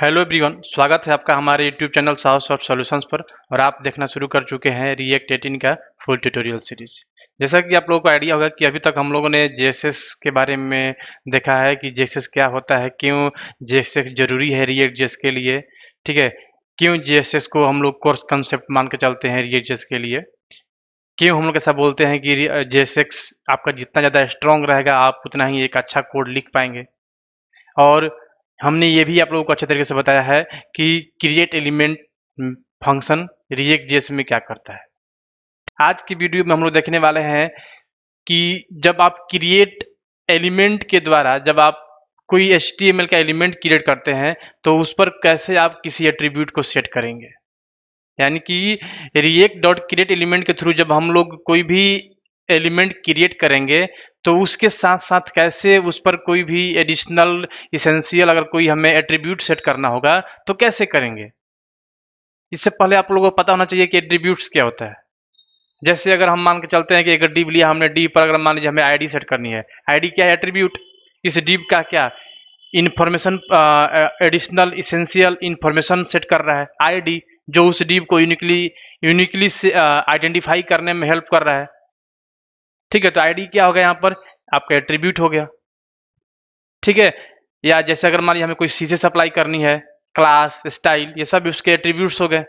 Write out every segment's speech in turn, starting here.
hello everyone स्वागत है आपका हमारे यूट्यूब चैनल साउस ऑफ सॉल्यूशंस पर और आप देखना शुरू कर चुके हैं रिएक्ट एटीन का फुल ट्यूटोरियल सीरीज जैसा कि आप लोगों को आइडिया होगा कि अभी तक हम लोगों ने जेएसएस के बारे में देखा है कि जेएसएस क्या होता है क्यों जेएसएस जरूरी है रिएक्ट जेस के लिए ठीक है क्यों जे को हम लोग कोर्स कंसेप्ट मान के चलते हैं रिएक्ट जेस के लिए क्यों हम लोग ऐसा बोलते हैं कि जे आपका जितना ज़्यादा स्ट्रॉन्ग रहेगा आप उतना ही एक अच्छा कोड लिख पाएंगे और हमने ये भी आप लोगों को अच्छे तरीके से बताया है कि क्रिएट एलिमेंट फंक्शन रिएक्ट जेस में क्या करता है आज की वीडियो में हम लोग देखने वाले हैं कि जब आप क्रिएट एलिमेंट के द्वारा जब आप कोई एच का एलिमेंट क्रिएट करते हैं तो उस पर कैसे आप किसी एट्रीब्यूट को सेट करेंगे यानी कि रिएक्ट डॉट क्रिएट एलिमेंट के थ्रू जब हम लोग कोई भी एलिमेंट क्रिएट करेंगे तो उसके साथ साथ कैसे उस पर कोई भी एडिशनल इसेंशियल अगर कोई हमें एट्रीब्यूट सेट करना होगा तो कैसे करेंगे इससे पहले आप लोगों को पता होना चाहिए कि एट्रीब्यूट्स क्या होता है जैसे अगर हम मान के चलते हैं कि अगर डीप लिया हमने डी पर अगर मान लीजिए हमें आईडी सेट करनी है आईडी क्या है एट्रीब्यूट इस डीप का क्या information additional essential information set कर रहा है आईडी जो उस डीप को यूनिकली यूनिकली आइडेंटिफाई करने में हेल्प कर रहा है ठीक है तो आईडी क्या होगा यहाँ पर आपका एट्रीब्यूट हो गया ठीक है या जैसे अगर मान लीजिए हमें कोई शीशे सप्लाई करनी है क्लास स्टाइल ये सब उसके एट्रीब्यूट हो गए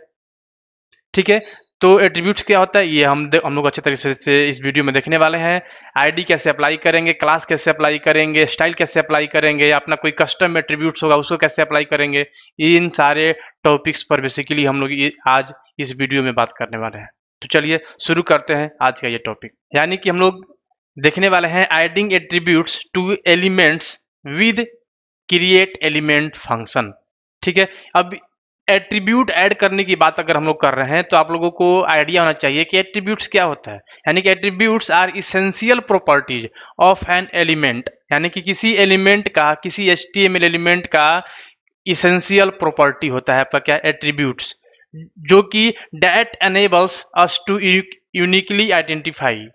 ठीक है तो एट्रीब्यूट्स क्या होता है ये हम हम लोग अच्छे तरीके से इस वीडियो में देखने वाले हैं आईडी कैसे अप्लाई करेंगे क्लास कैसे अप्लाई करेंगे स्टाइल कैसे अप्लाई करेंगे या अपना कोई कस्टम एट्रीब्यूट्स होगा उसको कैसे अप्लाई करेंगे इन सारे टॉपिक्स पर बेसिकली हम लोग आज इस वीडियो में बात करने वाले हैं तो चलिए शुरू करते हैं आज का ये टॉपिक यानी कि हम लोग देखने वाले हैं adding attributes to elements with create element function ठीक है अब एट्रीब्यूट ऐड करने की बात अगर हम लोग कर रहे हैं तो आप लोगों को आइडिया होना चाहिए कि एट्रीब्यूट्स क्या होता है यानी कि attributes are essential properties of an element यानी कि किसी एलिमेंट का किसी एच एलिमेंट का इसेंशियल प्रॉपर्टी होता है आपका क्या एट्रीब्यूट्स जो कि that enables us to uniquely identify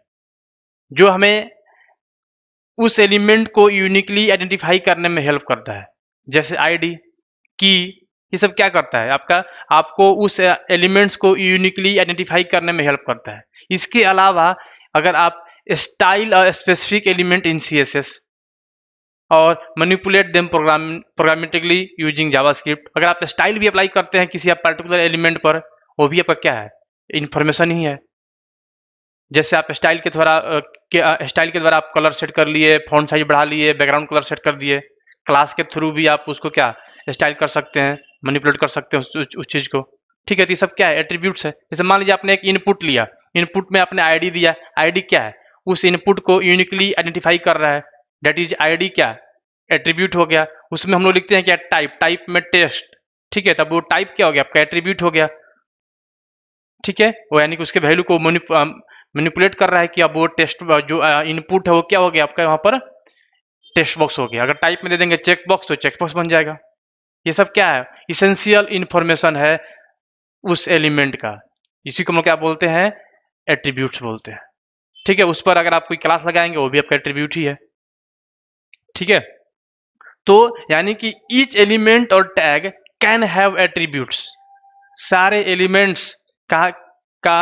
जो हमें उस एलिमेंट को यूनिकली आइडेंटिफाई करने में हेल्प करता है जैसे आईडी की ये सब क्या करता है आपका आपको उस एलिमेंट्स को यूनिकली आइडेंटिफाई करने में हेल्प करता है इसके अलावा अगर आप स्टाइल और specific element in C S S और manipulate them program programmatically using JavaScript अगर आप स्टाइल भी अप्लाई करते हैं किसी आप पर्टिकुलर एलिमेंट पर वो भी आपका क्या है इन्फॉर्मेशन ही है जैसे आप स्टाइल के द्वारा स्टाइल के द्वारा आप कलर सेट कर लिए फोन साइज बढ़ा लिए बैकग्राउंड कलर सेट कर दिए क्लास के थ्रू भी आप उसको क्या स्टाइल कर सकते हैं मनीपुलेट कर सकते हैं उस, उस, उस चीज़ को ठीक है तो ये सब क्या है एट्रीब्यूट्स है जैसे मान लीजिए आपने एक इनपुट लिया इनपुट में आपने आईडी दिया आईडी क्या है उस इनपुट को यूनिकली आइडेंटिफाई कर रहा है डेट इज आईडी क्या एट्रीब्यूट हो गया उसमें हम लोग लिखते हैं क्या टाइप टाइप में टेस्ट ठीक है तब वो टाइप क्या हो गया आपका एट्रीब्यूट हो गया ठीक है वो यानी कि उसके वैल्यू को मैनिपुलेट कर रहा है कि अब वो टेस्ट जो इनपुट है वो क्या हो गया आपका यहाँ पर टेस्ट बॉक्स हो गया अगर टाइप में दे देंगे चेक बॉक्स तो चेक बॉक्स बन जाएगा ये सब क्या है इसेंशियल इंफॉर्मेशन है उस एलिमेंट का इसी को हम क्या बोलते हैं एट्रीब्यूट बोलते हैं ठीक है उस पर अगर आप कोई क्लास लगाएंगे वो भी आपका एट्रीब्यूट ही है ठीक है तो यानी कि ईच एलिमेंट और टैग कैन हैव एट्रीब्यूट्स सारे एलिमेंट्स का का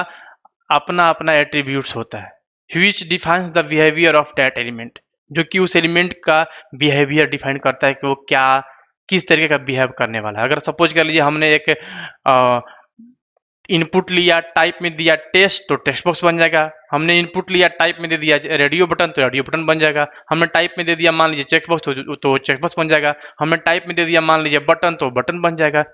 अपना अपना एट्रीब्यूट्स होता है which defines the behaviour of that element जो कि उस एलिमेंट का बिहेवियर डिफाइन करता है कि वो क्या किस तरीके का बिहेव करने वाला है अगर सपोज कर लीजिए हमने एक इनपुट लिया टाइप में दिया टेस्ट तो टेक्स्ट बॉक्स बन जाएगा हमने इनपुट लिया टाइप में दे दिया रेडियो बटन तो रेडियो बटन बन जाएगा हमने टाइप में दे दिया मान लीजिए चेक बॉक्स तो, तो चेक बॉक्स बन जाएगा हमने टाइप में दे दिया मान लीजिए बटन तो बटन बन जाएगा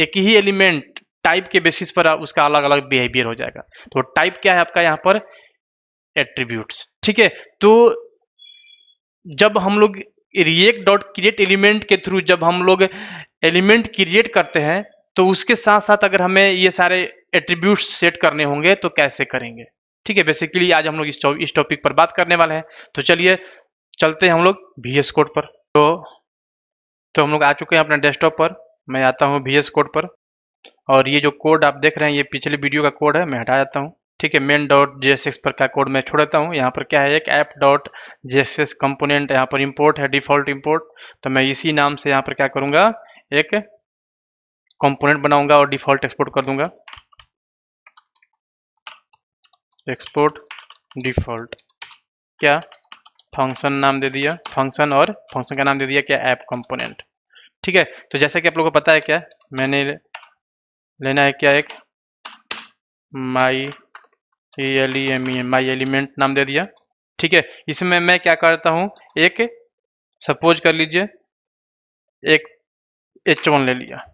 एक ही एलिमेंट टाइप के बेसिस पर उसका अलग अलग बिहेवियर हो जाएगा तो टाइप क्या है आपका यहाँ पर एट्रीब्यूट्स ठीक है तो जब हम लोग रिएक्ट डॉट क्रिएट एलिमेंट के थ्रू जब हम लोग एलिमेंट क्रिएट करते हैं तो उसके साथ साथ अगर हमें ये सारे एट्रीब्यूट सेट करने होंगे तो कैसे करेंगे ठीक है बेसिकली आज हम लोग इस इस टॉपिक पर बात करने वाले हैं तो चलिए चलते हैं हम लोग वी एस कोड पर तो तो हम लोग आ चुके हैं अपने डेस्कटॉप पर मैं आता हूँ वी एस कोड पर और ये जो कोड आप देख रहे हैं ये पिछले वीडियो का कोड है मैं हटा जाता हूँ ठीक है main dot J S X पर का कोड मैं छोड़ देता हूँ यहाँ पर क्या है एक app dot J S X component यहाँ पर इम्पोर्ट है डिफॉल्ट इम्पोर्ट तो मैं इसी नाम से यहाँ पर क्या करूँगा एक कंपोनेंट बनाऊंगा और डिफॉल्ट एक्सपोर्ट कर दूंगा एक्सपोर्ट डिफॉल्ट क्या फंक्शन नाम दे दिया फंक्शन और फंक्शन का नाम दे दिया क्या ऐप कंपोनेंट ठीक है तो जैसा कि आप लोगों को पता है क्या मैंने लेना है क्या एक my L E M E my element नाम दे दिया ठीक है इसमें मैं क्या करता हूं एक सपोज कर लीजिए एक एच वन ले लिया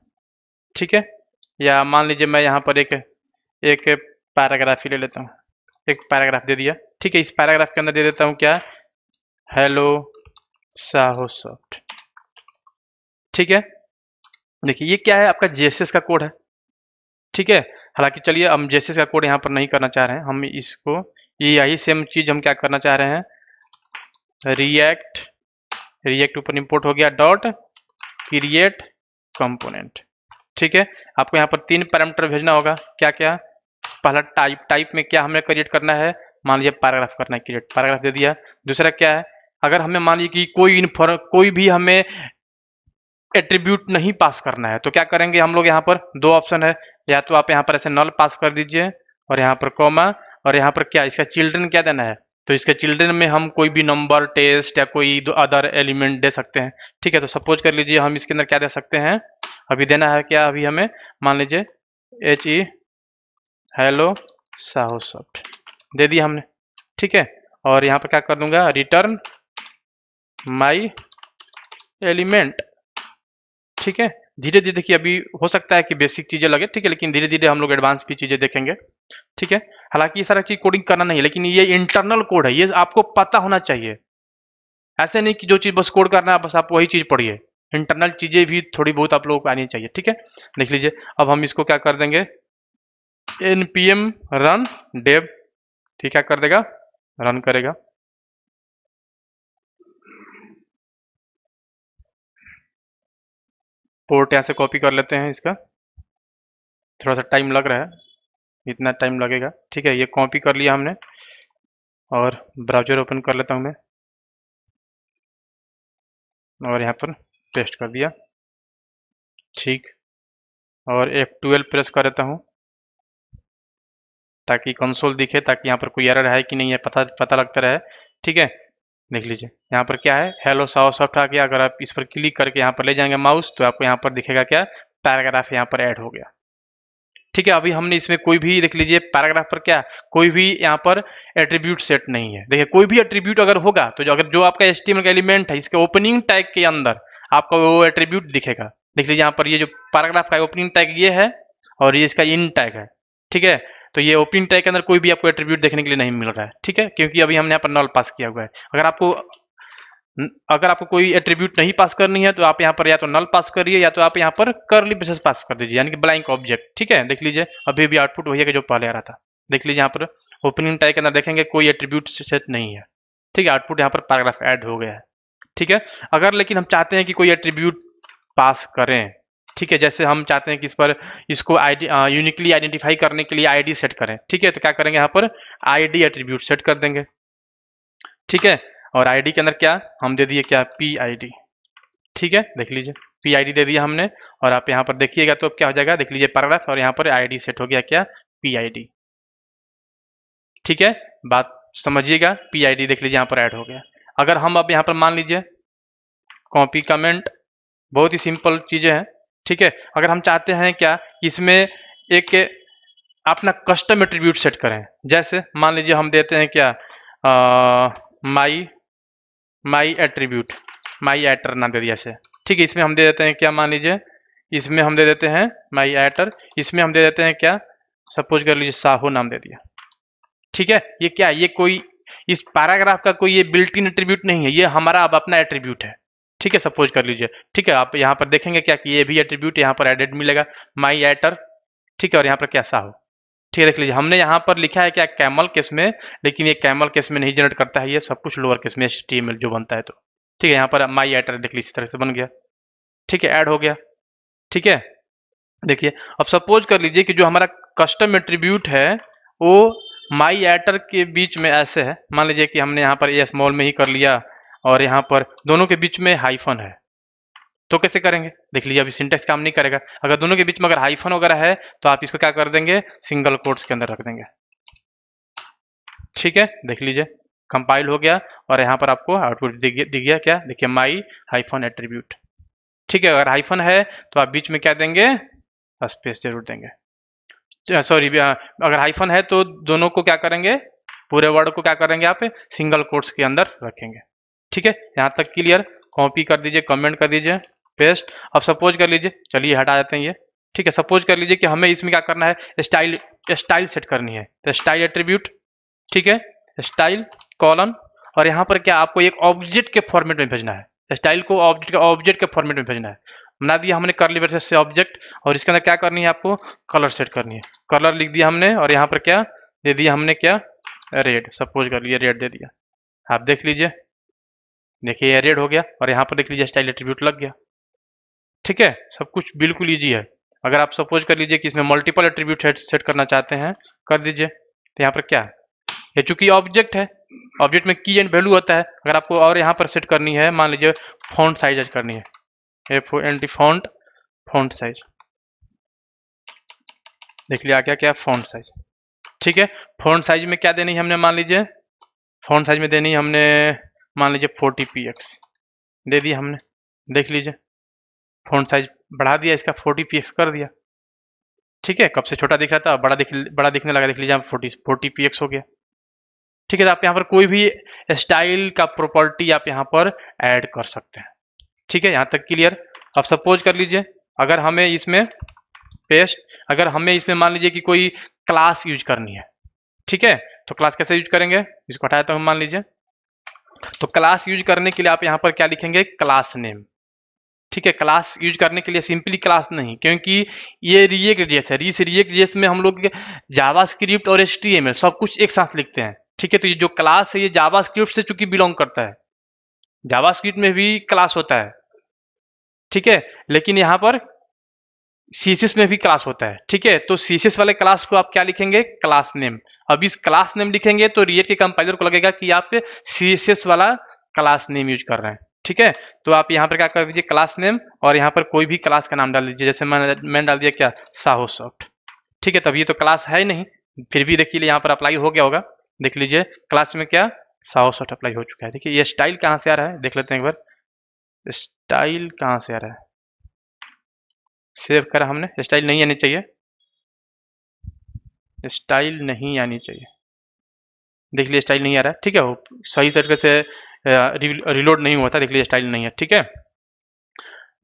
ठीक है या मान लीजिए मैं यहाँ पर एक एक पैराग्राफ ही ले लेता हूँ एक पैराग्राफ दे दिया ठीक है इस पैराग्राफ के अंदर दे देता हूँ क्या हेलो साहो सॉफ्ट ठीक है देखिए ये क्या है आपका जेसेस का कोड है ठीक है हालांकि चलिए हम जेसेस का कोड यहाँ पर नहीं करना चाह रहे हैं हम इसको ये यही सेम चीज हम क्या करना चाह रहे हैं रिएक्ट रिएक्ट ऊपर इम्पोर्ट हो गया डॉट क्रिएट कंपोनेंट ठीक है आपको यहाँ पर तीन पैरामीटर भेजना होगा क्या क्या पहला टाइप टाइप में क्या हमें क्रिएट करना है मान लीजिए पैराग्राफ करना है क्रिएट पैराग्राफ दे दिया दूसरा क्या है अगर हमें मान लीजिए कि कोई इन्फॉर्म कोई भी हमें एट्रीब्यूट नहीं पास करना है तो क्या करेंगे हम लोग यहाँ पर दो ऑप्शन है या तो आप यहाँ पर ऐसे नल पास कर दीजिए और यहाँ पर कॉमा और यहाँ पर क्या इसका चिल्ड्रन क्या देना है तो इसके चिल्ड्रन में हम कोई भी नंबर टेस्ट या कोई अदर एलिमेंट दे सकते हैं ठीक है तो सपोज कर लीजिए हम इसके अंदर क्या दे सकते हैं अभी देना है क्या अभी हमें मान लीजिए H E hello Saho soft दे दिया हमने ठीक है और यहाँ पर क्या कर दूंगा रिटर्न माई एलिमेंट ठीक है धीरे धीरे देखिए अभी हो सकता है कि बेसिक चीज़ें लगे ठीक है लेकिन धीरे धीरे हम लोग एडवांस भी चीज़ें देखेंगे ठीक है हालांकि ये सारा चीज़ कोडिंग करना नहीं है लेकिन ये इंटरनल कोड है ये आपको पता होना चाहिए ऐसे नहीं कि जो चीज़ बस कोड करना है बस आप वही चीज़ पढ़िए इंटरनल चीज़ें भी थोड़ी बहुत आप लोगों को आनी चाहिए ठीक है देख लीजिए अब हम इसको क्या कर देंगे N P M run dev ठीक क्या कर देगा रन करेगा पोर्ट यहां से कॉपी कर लेते हैं इसका थोड़ा सा टाइम लग रहा है इतना टाइम लगेगा ठीक है ये कॉपी कर लिया हमने और ब्राउजर ओपन कर लेता हूँ मैं और यहाँ पर पेस्ट कर दिया ठीक और F12 प्रेस कर देता हूँ ताकि कंसोल दिखे ताकि यहाँ पर कोई एरर है कि नहीं है पता पता लगता रहे ठीक है देख लीजिए यहाँ पर क्या है हेलो साओ सॉफ्ट आ गया अगर आप इस पर क्लिक करके यहाँ पर ले जाएंगे माउस तो आपको यहाँ पर दिखेगा क्या पैराग्राफ यहाँ पर ऐड हो गया ठीक है अभी हमने इसमें कोई भी देख लीजिए पैराग्राफ पर क्या कोई भी यहाँ पर एट्रीब्यूट सेट नहीं है देखिए कोई भी एट्रीब्यूट अगर होगा तो जो अगर जो आपका एच का एलिमेंट है इसके ओपनिंग टैग के अंदर आपका वो एट्रीब्यूट दिखेगा देख लीजिए यहाँ पर ये जो पैराग्राफ का ओपनिंग टैग ये है और ये इसका इन टैग है ठीक है तो ये ओपनिंग टैग के अंदर कोई भी आपको एट्रीब्यूट देखने के लिए नहीं मिल रहा है ठीक है क्योंकि अभी हमने यहाँ पर नॉल पास किया हुआ है अगर आपको अगर आपको कोई एट्रीब्यूट नहीं पास करनी है तो आप यहाँ पर या तो नल पास करिए या तो आप यहाँ पर करली ब्रेसेस पास कर दीजिए यानी कि ब्लैंक ऑब्जेक्ट ठीक है देख लीजिए अभी भी आउटपुट वही है जो पहले आ रहा था देख लीजिए यहाँ पर ओपनिंग टाइप के अंदर देखेंगे कोई एट्रीब्यूट सेट नहीं है ठीक है आउटपुट यहाँ पर पैराग्राफ ऐड हो गया है ठीक है अगर लेकिन हम चाहते हैं कि कोई एट्रीब्यूट पास करें ठीक है जैसे हम चाहते हैं कि इस पर इसको आईडी यूनिकली आइडेंटिफाई करने के लिए आईडी सेट करें ठीक है तो क्या करेंगे यहाँ पर आईडी एट्रीब्यूट सेट कर देंगे ठीक है और आईडी के अंदर क्या हम दे दिए क्या पी आई ठीक है देख लीजिए पी आई दे दिया हमने और आप यहाँ पर देखिएगा तो क्या हो जाएगा देख लीजिए पैराग्राफ और यहाँ पर आई सेट हो गया क्या पी आई ठीक है बात समझिएगा पी आई देख लीजिए यहाँ पर एड हो गया अगर हम अब यहाँ पर मान लीजिए कॉपी कमेंट बहुत ही सिंपल चीज़ें हैं ठीक है अगर हम चाहते हैं क्या इसमें एक अपना कस्टम एट्रीब्यूट सेट करें जैसे मान लीजिए हम देते हैं क्या माई माई एट्रीब्यूट माई एटर नाम दे दिया से ठीक है इसमें हम दे देते हैं क्या मान लीजिए इसमें हम दे देते हैं माई एटर इसमें हम दे देते हैं क्या सपोज कर लीजिए साहू नाम दे दिया ठीक है ये क्या ये कोई इस पैराग्राफ का कोई ये बिल्ट इन एट्रीब्यूट नहीं है ये हमारा अब अपना एट्रीब्यूट है ठीक है सपोज कर लीजिए ठीक है आप यहाँ पर देखेंगे क्या कि ये भी एट्रीब्यूट यहाँ पर एडेड मिलेगा माई एटर ठीक है और यहाँ पर कैसा हो ठीक है देख लीजिए हमने यहाँ पर लिखा है क्या कैमल केस में लेकिन ये कैमल केस में नहीं जनरेट करता है ये सब कुछ लोअर केस में एच जो बनता है तो ठीक है यहाँ पर माई एटर देख लीजिए इस तरह से बन गया ठीक है ऐड हो गया ठीक है देखिए अब सपोज कर लीजिए कि जो हमारा कस्टम एट्रीब्यूट है वो माई एटर के बीच में ऐसे है मान लीजिए कि हमने यहाँ पर ए स्मॉल में ही कर लिया और यहाँ पर दोनों के बीच में हाइफन है तो कैसे करेंगे देख लीजिए अभी सिंटेक्स काम नहीं करेगा अगर दोनों के बीच में अगर हाइफन वगैरह है तो आप इसको क्या कर देंगे सिंगल कोर्ट्स के अंदर रख देंगे ठीक है देख लीजिए कंपाइल हो गया और यहाँ पर आपको आउटपुट दिख गया क्या देखिए माई हाइफन एट्रीब्यूट ठीक है अगर हाइफन है तो आप बीच में क्या देंगे स्पेस जरूर देंगे सॉरी अगर हाइफन है तो दोनों को क्या करेंगे पूरे वर्ड को क्या करेंगे आप सिंगल कोर्स के अंदर रखेंगे ठीक है यहाँ तक क्लियर कॉपी कर दीजिए कमेंट कर दीजिए पेस्ट अब सपोज कर लीजिए चलिए हटा देते हैं ये ठीक है सपोज कर लीजिए कि हमें इसमें क्या करना है स्टाइल स्टाइल सेट करनी है तो स्टाइल एट्रीब्यूट ठीक है स्टाइल कॉलम और यहाँ पर क्या आपको एक ऑब्जेक्ट के फॉर्मेट में भेजना है स्टाइल को ऑब्जेक्ट के ऑब्जेक्ट के फॉर्मेट में भेजना है बना दिया हमने कर लिबर से ऑब्जेक्ट और इसके अंदर क्या करनी है आपको कलर सेट करनी है कलर लिख दिया हमने और यहाँ पर क्या दे दिया हमने क्या रेड सपोज कर लिया रेड दे दिया आप देख लीजिए देखिए ये रेड हो गया और यहाँ पर देख लीजिए स्टाइल एट्रीब्यूट लग गया ठीक है सब कुछ बिल्कुल ईजी है अगर आप सपोज कर लीजिए कि इसमें मल्टीपल एट्रीब्यूट सेट करना चाहते हैं कर दीजिए तो यहाँ पर क्या ये चूंकि ऑब्जेक्ट है ऑब्जेक्ट में की एंड वैल्यू होता है अगर आपको और यहाँ पर सेट करनी है मान लीजिए फॉन्ट साइज करनी है एफ फॉन्ट फॉन्ट साइज देख लिया क्या क्या फॉन्ट साइज ठीक है फॉन्ट साइज में क्या देनी है हमने मान लीजिए फॉन्ट साइज में देनी है हमने मान लीजिए फोर्टी पी एक्स दे दिया हमने देख लीजिए फॉन्ट साइज बढ़ा दिया इसका फोर्टी पी एक्स कर दिया ठीक है कब से छोटा दिख रहा था बड़ा दिख बड़ा दिखने लगा देख लीजिए फोर्टी फोर्टी पी एक्स हो गया ठीक है तो आप यहाँ पर कोई भी स्टाइल का प्रॉपर्टी आप यहाँ पर ऐड कर सकते हैं ठीक है यहाँ तक क्लियर अब सपोज कर लीजिए अगर हमें इसमें पेस्ट अगर हमें इसमें मान लीजिए कि कोई क्लास यूज करनी है ठीक है तो क्लास कैसे यूज करेंगे इसको हटाया तो हम मान लीजिए तो क्लास यूज करने के लिए आप यहाँ पर क्या लिखेंगे क्लास नेम ठीक है क्लास यूज करने के लिए सिंपली क्लास नहीं क्योंकि ये रिएक्ट जेस है रिस रिएक्ट जेस में हम लोग जावा स्क्रिप्ट और एस सब कुछ एक साथ लिखते हैं ठीक है तो ये जो क्लास है ये जावा स्क्रिप्ट से चूंकि बिलोंग करता है जावा स्क्रिप्ट में भी क्लास होता है ठीक है लेकिन यहाँ पर सीसीएस में भी क्लास होता है ठीक है तो सीसीएस वाले क्लास को आप क्या लिखेंगे क्लास नेम अब इस क्लास नेम लिखेंगे तो रियट के कंपाइलर को लगेगा कि आप सीसीएस वाला क्लास नेम यूज कर रहे हैं ठीक है तो आप यहाँ पर क्या कर दीजिए क्लास नेम और यहाँ पर कोई भी क्लास का नाम डाल दीजिए जैसे मैंने मैंने डाल दिया क्या साहो सॉफ्ट ठीक है तब ये तो क्लास है नहीं फिर भी देखिए यहाँ पर अप्लाई हो गया होगा देख लीजिए क्लास में क्या साहो सॉफ्ट अप्लाई हो चुका है देखिए ये स्टाइल कहाँ से आ रहा है देख लेते हैं एक बार स्टाइल कहाँ से आ रहा है सेव करा हमने स्टाइल नहीं आनी चाहिए स्टाइल नहीं आनी चाहिए देख लीजिए स्टाइल नहीं आ रहा है ठीक है वो सही तरीके से रिलोड नहीं हुआ था देख लीजिए स्टाइल नहीं है ठीक है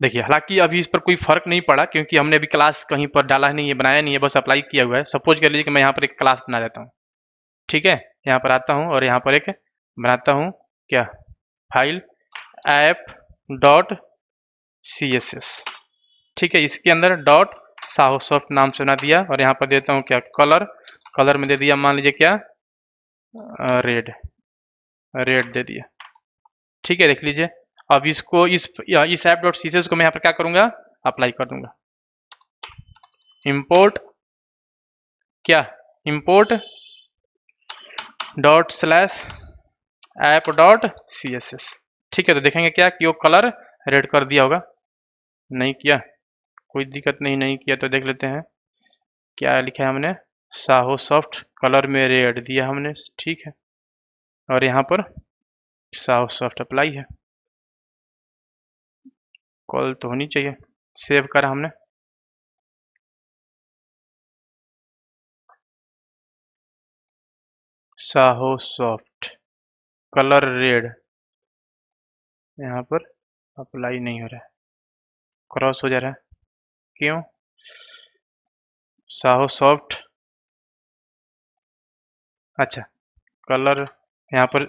देखिए हालांकि अभी इस पर कोई फर्क नहीं पड़ा क्योंकि हमने अभी क्लास कहीं पर डाला नहीं है बनाया नहीं है बस अप्लाई किया हुआ है सपोज कर लीजिए कि मैं यहाँ पर एक क्लास बना देता हूँ ठीक है यहाँ पर आता हूँ और यहाँ पर एक बनाता हूँ क्या file app dot C S S ठीक है इसके अंदर डॉट साहू सॉफ्ट नाम से बना दिया और यहाँ पर देता हूँ क्या कलर कलर में दे दिया मान लीजिए क्या रेड रेड दे दिया ठीक है देख लीजिए अब इसको इस इस ऐप डॉट सी को मैं यहाँ पर क्या करूँगा अप्लाई कर दूंगा इम्पोर्ट क्या import dot slash app dot C S S ठीक है तो देखेंगे क्या कि वो कलर रेड कर दिया होगा नहीं किया कोई दिक्कत नहीं नहीं किया तो देख लेते हैं क्या लिखा है हमने साहो सॉफ्ट कलर में रेड दिया हमने ठीक है और यहाँ पर साहो सॉफ्ट अप्लाई है कॉल तो होनी चाहिए सेव करा हमने साहो सॉफ्ट कलर रेड यहाँ पर अप्लाई नहीं हो रहा है क्रॉस हो जा रहा है क्यों साहो सॉफ्ट अच्छा कलर यहाँ पर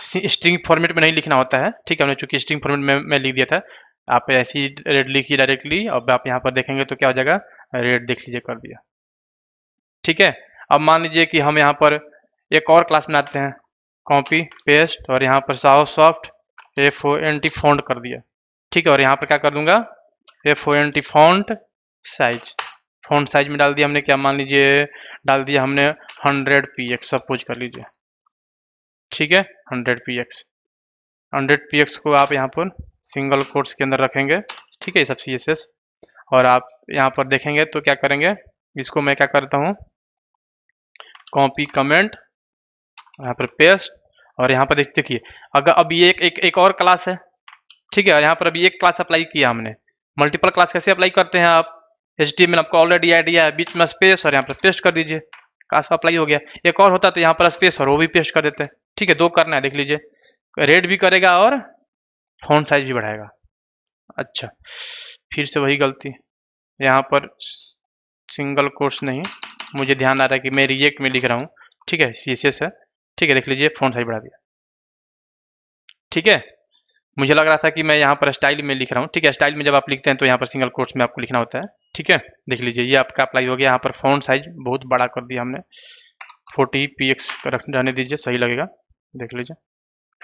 स्ट्रिंग फॉर्मेट में नहीं लिखना होता है ठीक है हमने चूंकि स्ट्रिंग फॉर्मेट में मैं लिख दिया था आप ऐसी रेड लिखिए डायरेक्टली अब आप यहाँ पर देखेंगे तो क्या हो जाएगा रेड देख लीजिए कर दिया ठीक है अब मान लीजिए कि हम यहाँ पर एक और क्लास बनाते हैं कॉपी पेस्ट और यहाँ पर Saho soft F O N T font कर दिया ठीक है और यहाँ पर क्या कर दूंगा F O N T font size font size में डाल दिया हमने क्या मान लीजिए डाल दिया हमने हंड्रेड पी एक्स सपोज कर लीजिए ठीक है hundred P X hundred P X को आप यहाँ पर सिंगल कोर्स के अंदर रखेंगे ठीक है ये सब सी एस एस और आप यहाँ पर देखेंगे तो क्या करेंगे इसको मैं क्या करता हूँ कॉपी कमेंट यहाँ पर पेस्ट और यहाँ पर देखते देखिए अगर अब ये एक, एक एक और क्लास है ठीक है और यहाँ पर अभी एक क्लास अप्लाई किया हमने मल्टीपल क्लास कैसे अप्लाई करते हैं आप एच डी में आपको ऑलरेडी आइडिया है बीच में स्पेस और यहाँ पर पेस्ट कर दीजिए क्लास अप्लाई हो गया एक और होता तो यहाँ पर स्पेस और वो भी पेस्ट कर देते हैं ठीक है दो करना है देख लीजिए रेड भी करेगा और फोन साइज भी बढ़ाएगा अच्छा फिर से वही गलती यहाँ पर सिंगल कोर्स नहीं मुझे ध्यान आ रहा है कि मैं रिएक्ट में लिख रहा हूँ ठीक है सी है ठीक है देख लीजिए फ़ोन साइज बढ़ा दिया ठीक है मुझे लग रहा था कि मैं यहाँ पर स्टाइल में लिख रहा हूँ ठीक है स्टाइल में जब आप लिखते हैं तो यहाँ पर सिंगल कोर्स में आपको लिखना होता है ठीक है देख लीजिए ये आपका अप्लाई हो गया यहाँ पर फ़ॉन्ट साइज बहुत बड़ा कर दिया हमने फोर्टी पी एक्स रहने दीजिए सही लगेगा देख लीजिए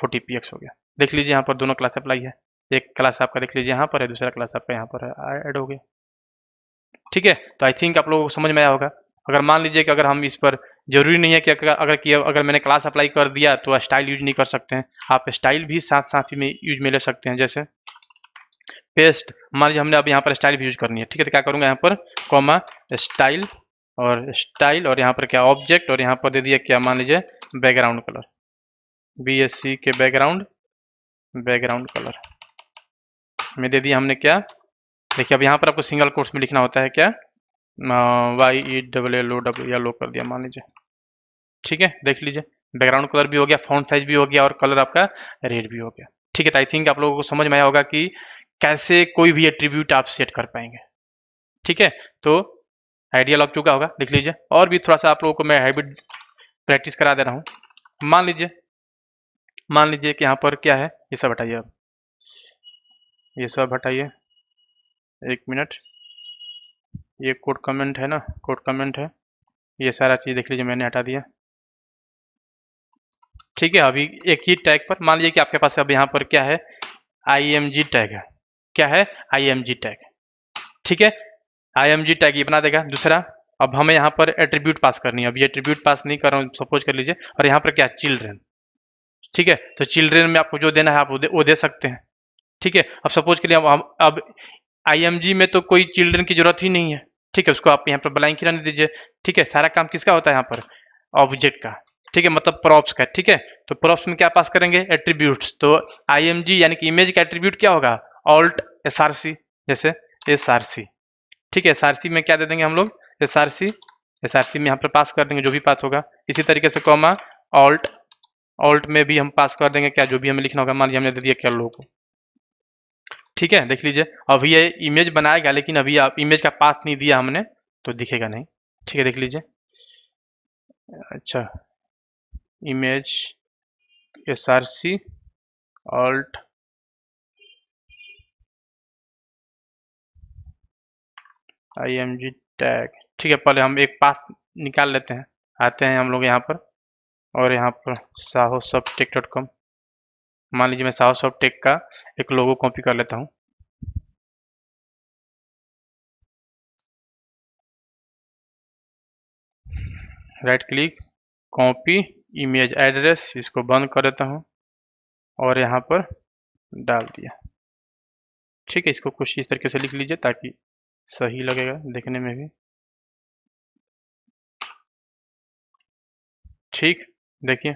फोर्टी पी एक्स हो गया देख लीजिए यहाँ पर दोनों क्लास अप्लाई है एक क्लास आपका देख लीजिए यहाँ पर है दूसरा क्लास आपका यहाँ पर ऐड हो गया ठीक है तो आई थिंक आप लोगों को समझ में आया होगा अगर मान लीजिए कि अगर हम इस पर जरूरी नहीं है कि अगर किया अगर मैंने क्लास अप्लाई कर दिया तो स्टाइल यूज नहीं कर सकते हैं आप स्टाइल भी साथ साथ ही में यूज में ले सकते हैं जैसे पेस्ट मान लीजिए हमने अब यहाँ पर स्टाइल भी यूज करनी है ठीक है तो क्या करूँगा यहाँ पर कॉमा स्टाइल और स्टाइल और यहाँ पर क्या ऑब्जेक्ट और यहाँ पर दे दिया क्या मान लीजिए background colour B S C के बैकग्राउंड बैकग्राउंड कलर में दे दिया हमने क्या देखिए अब यहाँ पर आपको सिंगल कोर्स में लिखना होता है क्या Y E double L O W लो कर दिया मान लीजिए ठीक है देख लीजिए बैकग्राउंड कलर भी हो गया फॉन्ट साइज भी हो गया और कलर आपका रेड भी हो गया ठीक है आई तो थिंक आप लोगों को समझ में आया होगा कि कैसे कोई भी एट्रीब्यूट आप सेट कर पाएंगे ठीक है तो आइडिया लग चुका होगा देख लीजिए और भी थोड़ा सा आप लोगों को मैं हैबिट प्रैक्टिस करा दे रहा हूँ मान लीजिए मान लीजिए कि यहाँ पर क्या है ये सब हटाइए आप ये सब हटाइए एक मिनट ये कोड कमेंट है ना कोड कमेंट है ये सारा चीज़ देख लीजिए मैंने हटा दिया ठीक है अभी एक ही टैग पर मान लीजिए कि आपके पास अब यहाँ पर क्या है आई टैग है क्या है आई टैग ठीक है आई टैग ये बना देगा दूसरा अब हमें यहाँ पर एट्रीब्यूट पास करनी है अभी ये एट्रीब्यूट पास नहीं कर रहा हूँ सपोज कर लीजिए और यहाँ पर क्या चिल्ड्रेन ठीक है तो चिल्ड्रेन में आपको जो देना है आप वो दे, वो दे सकते हैं ठीक है अब सपोज के लिए अब आई में तो कोई चिल्ड्रेन की जरूरत ही नहीं है ठीक है उसको आप यहाँ पर ब्लैंक ही रहने दीजिए ठीक है सारा काम किसका होता है यहाँ पर ऑब्जेक्ट का ठीक है मतलब प्रॉप्स का ठीक है तो प्रॉप्स में क्या पास करेंगे एट्रीब्यूट्स तो जी यानी कि इमेज का एट्रीब्यूट क्या होगा ऑल्ट एस आर सी जैसे एस आर सी ठीक है एस आर सी में क्या दे देंगे हम लोग S R C S R C में यहाँ पर पास कर देंगे जो भी पास होगा इसी तरीके से कॉमा ऑल्ट ऑल्ट में भी हम पास कर देंगे क्या जो भी हमें लिखना होगा मान लीजिए हमने दे दिया क्या लोगों को ठीक है देख लीजिए अभी ये इमेज बनाएगा लेकिन अभी आप इमेज का पाथ नहीं दिया हमने तो दिखेगा नहीं ठीक है देख लीजिए अच्छा image S R C alt I M G tag ठीक है पहले हम एक पाथ निकाल लेते हैं आते हैं हम लोग यहाँ पर और यहाँ पर साहो सब टिक डॉट कॉम मान लीजिए मैं साउथ ऑफ टेक का एक लोगो कॉपी कर लेता हूँ right click copy image address इसको बंद कर देता हूँ और यहाँ पर डाल दिया ठीक है इसको कुछ इस तरीके से लिख लीजिए ताकि सही लगेगा देखने में भी ठीक देखिए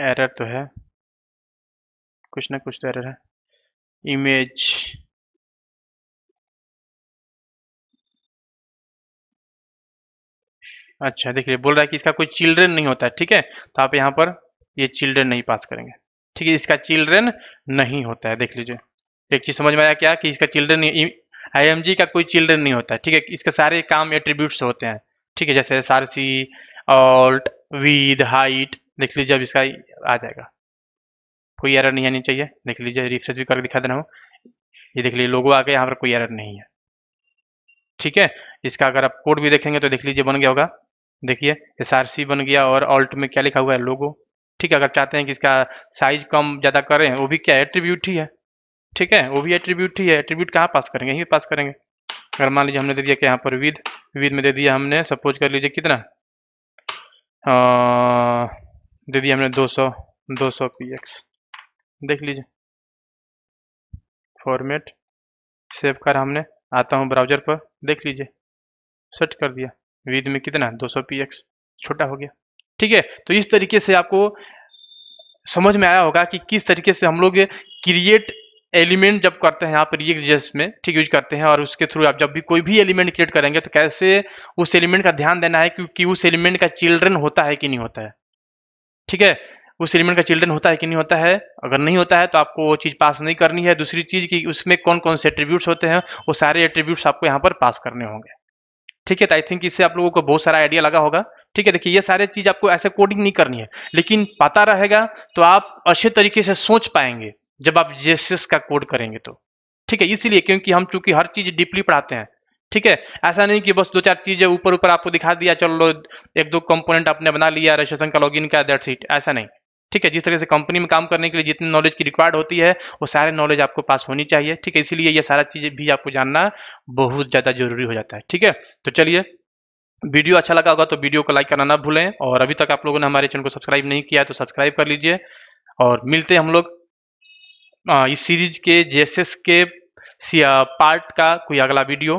एरर तो है कुछ ना कुछ तो एरर है इमेज अच्छा देखिए बोल रहा है कि इसका कोई चिल्ड्रन नहीं होता है ठीक है तो आप यहाँ पर ये चिल्ड्रन नहीं पास करेंगे ठीक है इसका चिल्ड्रन नहीं होता है देख लीजिए एक चीज समझ में आया क्या कि इसका चिल्ड्रन आई का कोई चिल्ड्रन नहीं होता है ठीक है इसके सारे काम एट्रीब्यूट होते हैं ठीक है जैसे सारसी ऑल्ट विद हाइट देख लीजिए अब इसका आ जाएगा कोई एरर नहीं आनी चाहिए देख लीजिए रिफ्रेश भी करके दिखा देना हो ये देख लीजिए लोगो आ गया यहाँ पर कोई एरर नहीं है ठीक है इसका अगर आप कोड भी देखेंगे तो देख लीजिए बन गया होगा देखिए एस आर सी बन गया और ऑल्ट में क्या लिखा हुआ है लोगो ठीक है अगर चाहते हैं कि इसका साइज कम ज़्यादा करें वो भी क्या एट्रीब्यूट ही है ठीक है वो भी एट्रीब्यूट ही है एट्रीब्यूट कहाँ पास करेंगे यहीं पास करेंगे अगर मान लीजिए हमने दे दिया कि यहाँ पर विद विद में दे दिया हमने सपोज कर लीजिए कितना दे दिया हमने 200 200 px देख लीजिए फॉर्मेट सेव कर हमने आता हूँ ब्राउजर पर देख लीजिए सेट कर दिया विद में कितना 200 px छोटा हो गया ठीक है तो इस तरीके से आपको समझ में आया होगा कि किस तरीके से हम लोग क्रिएट एलिमेंट जब करते हैं आप रिएक्ट में ठीक यूज करते हैं और उसके थ्रू आप जब भी कोई भी एलिमेंट क्रिएट करेंगे तो कैसे उस एलिमेंट का ध्यान देना है क्योंकि उस एलिमेंट का चिल्ड्रन होता है कि नहीं होता है ठीक है उस एलिमेंट का चिल्ड्रन होता है कि नहीं होता है अगर नहीं होता है तो आपको वो चीज़ पास नहीं करनी है दूसरी चीज़ कि उसमें कौन कौन से एट्रीब्यूट्स होते हैं वो सारे एट्रीब्यूट्स आपको यहाँ पर पास करने होंगे ठीक है तो आई थिंक इससे आप लोगों को बहुत सारा आइडिया लगा होगा ठीक है देखिए ये सारे चीज़ आपको ऐसे कोडिंग नहीं करनी है लेकिन पता रहेगा तो आप अच्छे तरीके से सोच पाएंगे जब आप जेसेस का कोड करेंगे तो ठीक है इसीलिए क्योंकि हम चूंकि हर चीज़ डीपली पढ़ाते हैं ठीक है ऐसा नहीं कि बस दो चार चीजें ऊपर ऊपर आपको दिखा दिया चलो एक दो कंपोनेंट आपने बना लिया रजिस्ट्रेशन का लॉगिन का दैट सीट ऐसा नहीं ठीक है जिस तरह से कंपनी में काम करने के लिए जितने नॉलेज की रिक्वायर्ड होती है वो सारे नॉलेज आपको पास होनी चाहिए ठीक है इसीलिए ये सारा चीज़ भी आपको जानना बहुत ज़्यादा जरूरी हो जाता है ठीक है तो चलिए वीडियो अच्छा लगा होगा तो वीडियो को लाइक करना ना भूलें और अभी तक आप लोगों ने हमारे चैनल को सब्सक्राइब नहीं किया तो सब्सक्राइब कर लीजिए और मिलते हैं हम लोग इस सीरीज के जेसेस के पार्ट का कोई अगला वीडियो